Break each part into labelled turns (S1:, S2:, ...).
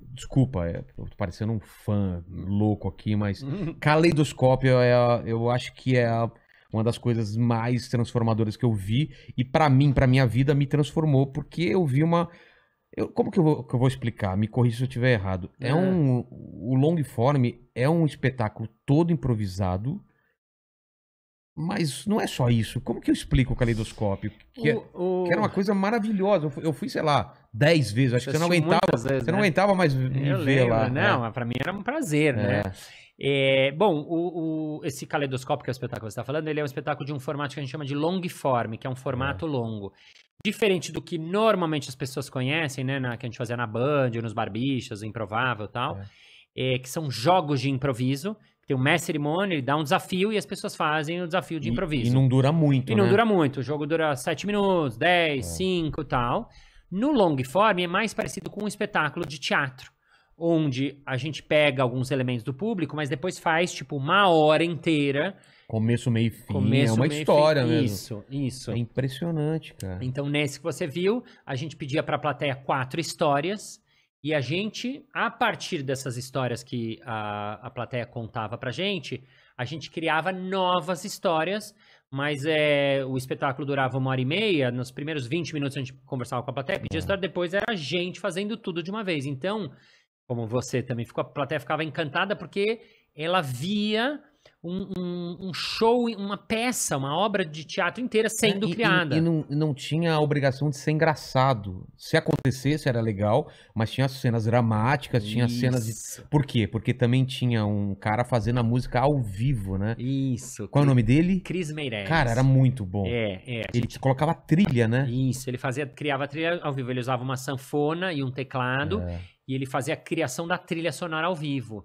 S1: desculpa, é, eu tô parecendo um fã louco aqui, mas uhum. caleidoscópio é eu acho que é uma das coisas mais transformadoras que eu vi e para mim, para minha vida me transformou porque eu vi uma eu, como que eu, vou, que eu, vou, explicar? Me corrija se eu estiver errado. É, é um o long form é um espetáculo todo improvisado mas não é só isso. Como que eu explico o caleidoscópio? Que, é, o, o... que era uma coisa maravilhosa. Eu fui, sei lá, dez vezes. Acho você que você não aguentava. Vezes, você né? não aguentava mais eu me lembro, ver lá. Né? Não, né? para mim era um prazer, né?
S2: É. é, bom, o, o, esse caleidoscópio, que é o espetáculo que você está falando, ele é um espetáculo de um formato que a gente chama de long form, que é um formato é. longo. Diferente do que normalmente as pessoas conhecem, né? Na, que a gente fazia na Band, nos barbichas, o improvável e tal. É. é que são jogos de improviso. Tem um mestre cerimônia, ele dá um desafio e as pessoas fazem o desafio de improviso. E, e não dura
S1: muito, E não né? dura
S2: muito. O jogo dura 7 minutos, 10, 5 é. e tal. No long form é mais parecido com um espetáculo de teatro, onde a gente pega alguns elementos do público, mas depois faz tipo uma hora inteira.
S1: Começo, meio e fim. É Começo, é uma história fim. mesmo. Isso, isso. É impressionante,
S2: cara. Então, nesse que você viu, a gente pedia para a plateia quatro histórias e a gente, a partir dessas histórias que a, a plateia contava pra gente, a gente criava novas histórias, mas é, o espetáculo durava uma hora e meia, nos primeiros 20 minutos a gente conversava com a plateia, pedia é. história, depois era a gente fazendo tudo de uma vez. Então, como você também ficou, a plateia ficava encantada porque ela via um, um, um, show, uma peça, uma obra de teatro inteira sendo é, e, criada. E, e, não,
S1: não tinha a obrigação de ser engraçado. Se acontecesse, era legal, mas tinha cenas dramáticas, Isso. tinha cenas de. Por quê? Porque também tinha um cara fazendo a música ao vivo, né? Isso. Qual é o nome dele? Cris Meirelles. Cara, era muito bom. É, é. Ele gente... colocava trilha, né? Isso,
S2: ele fazia, criava trilha ao vivo. Ele usava uma sanfona e um teclado. É. E ele fazia a criação da trilha sonora ao vivo.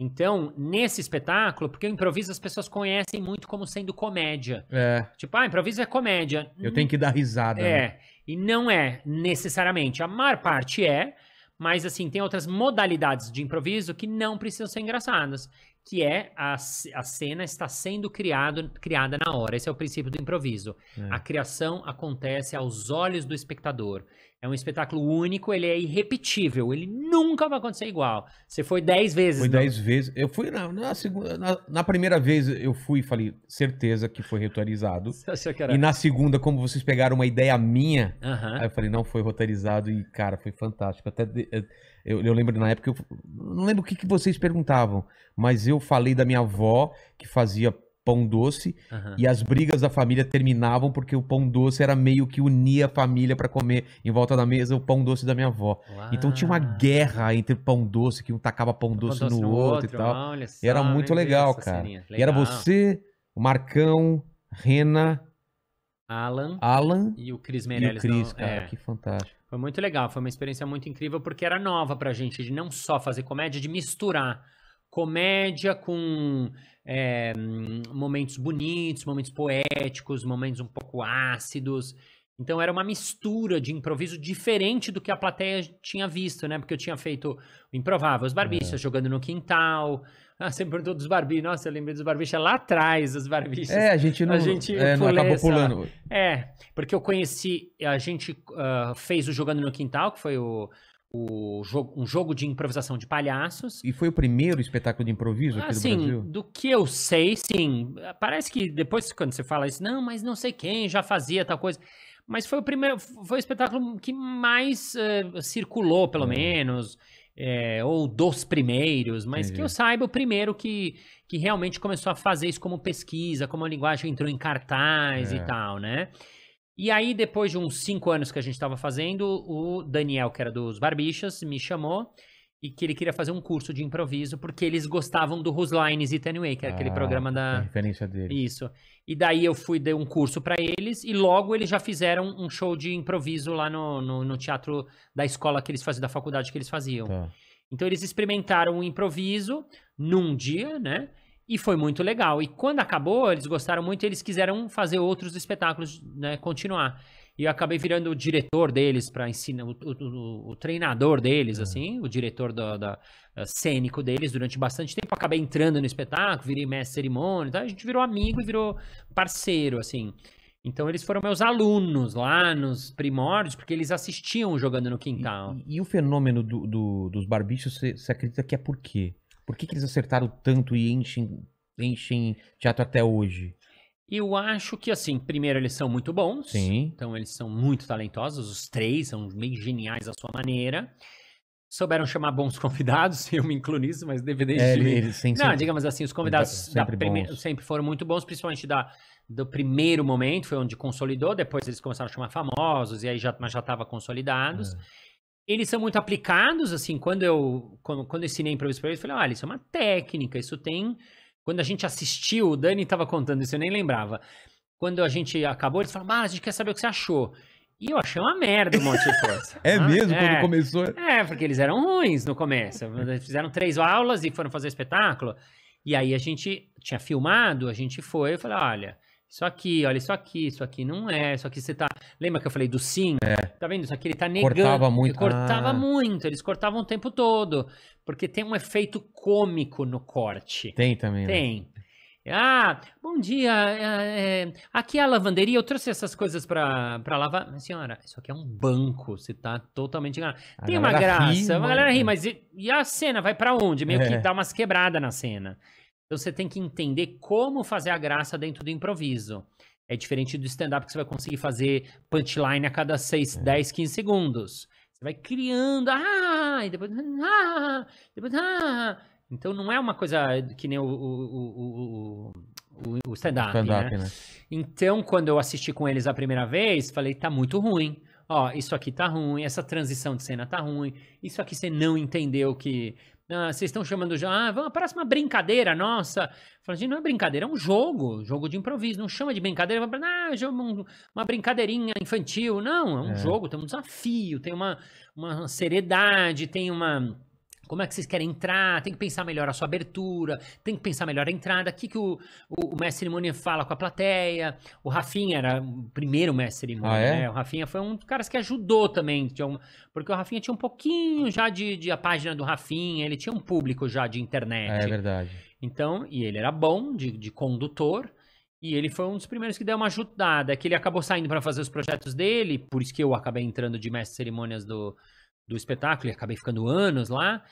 S2: Então, nesse espetáculo, porque o improviso as pessoas conhecem muito como sendo comédia. É. Tipo, ah, improviso é comédia. Eu tenho que dar
S1: risada. É. Né?
S2: E não é necessariamente. A maior parte é, mas assim, tem outras modalidades de improviso que não precisam ser engraçadas. Que é a, a cena está sendo criado, criada na hora. Esse é o princípio do improviso. É. A criação acontece aos olhos do espectador. É um espetáculo único, ele é irrepetível, ele nunca vai acontecer igual. Você foi dez vezes. Foi não? Né? dez vezes. Eu fui na, na, segunda, na, na, primeira
S1: vez eu fui e falei, certeza que foi roteirizado. E na segunda, como vocês pegaram uma ideia minha, aí eu falei, não, foi roteirizado e, cara, foi fantástico. Até eh, eu, eu lembro na época, eu não lembro o que, que vocês perguntavam, mas eu falei da minha avó que fazia pão doce uhum. e as brigas da família terminavam porque o pão doce era meio que unia a família para comer em volta da mesa o pão doce da minha avó. Uau. Então tinha uma guerra entre pão doce, que um tacava pão, doce, pão doce no, no outro, outro, e tal. Não, só, e era muito legal, cara. Legal. E era você, o Marcão, Rena,
S2: Alan, Alan e o Cris Meirelles. E o Cris, cara, é. que fantástico. Foi muito legal, foi uma experiência muito incrível porque era nova pra gente de não só fazer comédia, de misturar comédia com é, momentos bonitos, momentos poéticos, momentos um pouco ácidos. Então era uma mistura de improviso diferente do que a plateia tinha visto, né? Porque eu tinha feito o Improvável, os Barbixas é. jogando no quintal. Ah, você perguntou dos Barbixas. Nossa, eu lembrei dos Barbixas lá atrás, os Barbixas. É, a gente não, a gente é, não acabou pulando. É, porque eu conheci... A gente uh, fez o Jogando no Quintal, que foi o, o jogo, um jogo de improvisação de palhaços.
S1: E foi o primeiro espetáculo de improviso aqui assim, do Brasil? do
S2: que eu sei, sim. Parece que depois, quando você fala isso, não, mas não sei quem já fazia tal coisa. Mas foi o primeiro, foi o espetáculo que mais uh, circulou, pelo é. menos, é, ou dos primeiros, mas Entendi. que eu saiba, o primeiro que, que realmente começou a fazer isso como pesquisa, como a linguagem entrou em cartaz é. e tal, né? E aí, depois de uns cinco anos que a gente estava fazendo, o Daniel, que era dos Barbixas, me chamou e que ele queria fazer um curso de improviso porque eles gostavam do Whose Lines It Anyway, que é era ah, aquele programa da referência dele. Isso. E daí eu fui dar um curso para eles e logo eles já fizeram um show de improviso lá no, no, no, teatro da escola que eles faziam, da faculdade que eles faziam. Tá. Então eles experimentaram o improviso num dia, né? E foi muito legal. E quando acabou, eles gostaram muito, eles quiseram fazer outros espetáculos, né, continuar. E eu acabei virando o diretor deles para ensinar, o, o, o, treinador deles, é. assim, o diretor da, da, cênico deles durante bastante tempo. Acabei entrando no espetáculo, virei mestre cerimônia, tal. a gente virou amigo e virou parceiro, assim. Então eles foram meus alunos lá nos primórdios, porque eles assistiam jogando no quintal.
S1: E, e, e o fenômeno do, do, dos barbichos, você acredita que é por quê? Por que, que eles acertaram tanto e enchem, enchem teatro até hoje?
S2: Eu acho que, assim, primeiro eles são muito bons. Sim. Então eles são muito talentosos, os três são meio geniais à sua maneira. Souberam chamar bons convidados, eu me incluo nisso, mas evidentemente. É, eles têm Não, sempre... digamos assim, os convidados sempre, prime... sempre foram muito bons, principalmente da, do primeiro momento, foi onde consolidou, depois eles começaram a chamar famosos, e aí já, mas já estava consolidados. É eles são muito aplicados, assim, quando eu, quando, quando eu ensinei improviso para eles, eu falei, olha, ah, isso é uma técnica, isso tem... Quando a gente assistiu, o Dani estava contando isso, eu nem lembrava. Quando a gente acabou, eles falaram, ah, a gente quer saber o que você achou. E eu achei uma merda o monte de Força. é ah, mesmo? É. Quando começou? É, porque eles eram ruins no começo. Fizeram três aulas e foram fazer espetáculo. E aí a gente tinha filmado, a gente foi, eu falei, olha... Isso aqui, olha, isso aqui, isso aqui não é, isso aqui você tá. Lembra que eu falei do sim? É. Tá vendo? Isso aqui ele tá negando. Cortava muito. Ele cortava ah. muito, eles cortavam o tempo todo. Porque tem um efeito cômico no corte.
S1: Tem também. Né? Tem.
S2: Né? Ah, bom dia. É, é, aqui é a lavanderia, eu trouxe essas coisas pra, pra lavar. Mas, senhora, isso aqui é um banco, você tá totalmente enganado. Tem uma graça, A galera ri, mas e, e, a cena vai pra onde? Meio que é. dá umas quebradas na cena você tem que entender como fazer a graça dentro do improviso. É diferente do stand-up que você vai conseguir fazer punchline a cada 6, 10, 15 segundos. Você vai criando, ah, ah, ah" e depois, ah, ah depois, ah. Então não é uma coisa que nem o, o, o, o stand-up, stand né? né? Então, quando eu assisti com eles a primeira vez, falei, tá muito ruim. Ó, isso aqui tá ruim, essa transição de cena tá ruim, isso aqui você não entendeu que ah, vocês estão chamando já, ah, vamos, parece uma brincadeira, nossa. Falando, assim não é brincadeira, é um jogo, jogo de improviso, não chama de brincadeira, vai ah, uma brincadeirinha infantil. Não, é um é. jogo, tem um desafio, tem uma, uma seriedade, tem uma como é que vocês querem entrar? Tem que pensar melhor a sua abertura, tem que pensar melhor a entrada. O que, que o, o, o mestre cerimônia fala com a plateia? O Rafinha era o primeiro mestre cerimônia, ah, é? né? O Rafinha foi um dos caras que ajudou também. Um, porque o Rafinha tinha um pouquinho já de, de, a página do Rafinha, ele tinha um público já de internet. É verdade. Então, e ele era bom de, de condutor. E ele foi um dos primeiros que deu uma ajudada, que ele acabou saindo para fazer os projetos dele, por isso que eu acabei entrando de mestre cerimônias do, do espetáculo e acabei ficando anos lá.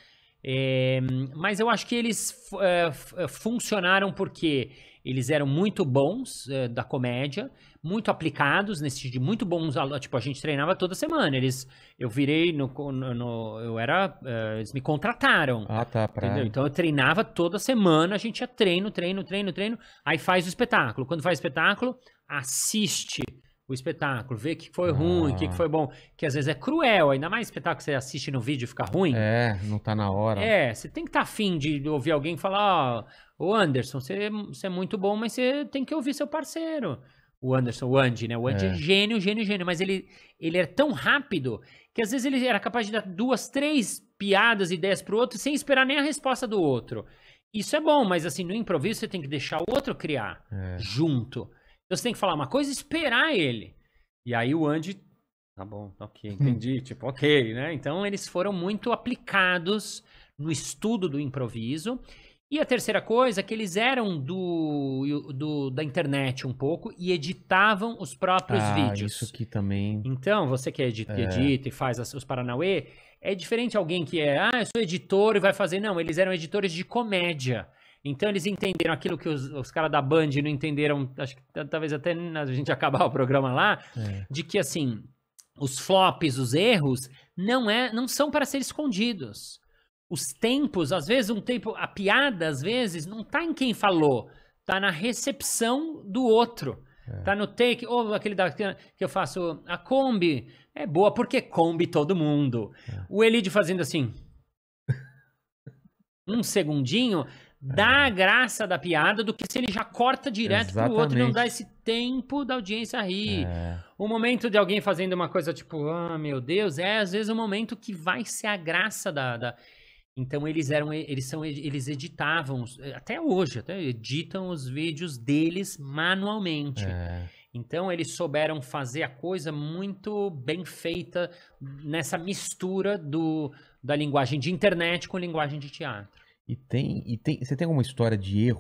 S2: É, mas eu acho que eles é, funcionaram porque eles eram muito bons é, da comédia, muito aplicados nesse tipo de muito bons Tipo, a gente treinava toda semana. Eles, eu virei no, no, no eu era, eles me contrataram. Ah, tá. Pra... Entendeu? Então eu treinava toda semana. A gente ia treino, treino, treino, treino. Aí faz o espetáculo. Quando faz o espetáculo, assiste o espetáculo, ver o que foi ah. ruim, o que foi bom, que às vezes é cruel, ainda mais espetáculo que você assiste no vídeo e fica ruim. É, não tá na hora. É, você tem que estar tá afim de ouvir alguém falar, ó, oh, o Anderson, você, é, você é muito bom, mas você tem que ouvir seu parceiro. O Anderson, o Andy, né? O Andy é, é gênio, gênio, gênio, mas ele, ele era tão rápido que às vezes ele era capaz de dar duas, três piadas, ideias pro outro sem esperar nem a resposta do outro. Isso é bom, mas assim, no improviso você tem que deixar o outro criar é. junto. Então você tem que falar uma coisa e esperar ele. E aí o Andy, tá bom, tá ok, hum. entendi, tipo, ok, né? Então eles foram muito aplicados no estudo do improviso. E a terceira coisa é que eles eram do, do da internet um pouco e editavam os próprios ah, vídeos. Isso aqui também. Então, você que é edita, é. edita e faz os Paranauê, é diferente alguém que é, ah, eu sou editor e vai fazer. Não, eles eram editores de comédia. Então eles entenderam aquilo que os, os caras da Band não entenderam, acho que talvez até a gente acabar o programa lá, é. de que assim, os flops, os erros, não é, não são para ser escondidos. Os tempos, às vezes um tempo, a piada às vezes não está em quem falou, está na recepção do outro. É. Tá no take, ou aquele da, que eu faço, a Kombi é boa porque Kombi todo mundo. É. O Elide fazendo assim, um segundinho, é. dá a graça da piada do que se ele já corta direto Exatamente. pro outro e não dá esse tempo da audiência rir. É. O momento de alguém fazendo uma coisa tipo, ah, oh, meu Deus, é às vezes o momento que vai ser a graça da, da. Então eles eram, eles são, eles editavam, até hoje, até editam os vídeos deles manualmente. É. Então eles souberam fazer a coisa muito bem feita nessa mistura do, da linguagem de internet com linguagem de teatro.
S1: E tem, e tem, você tem alguma história de erro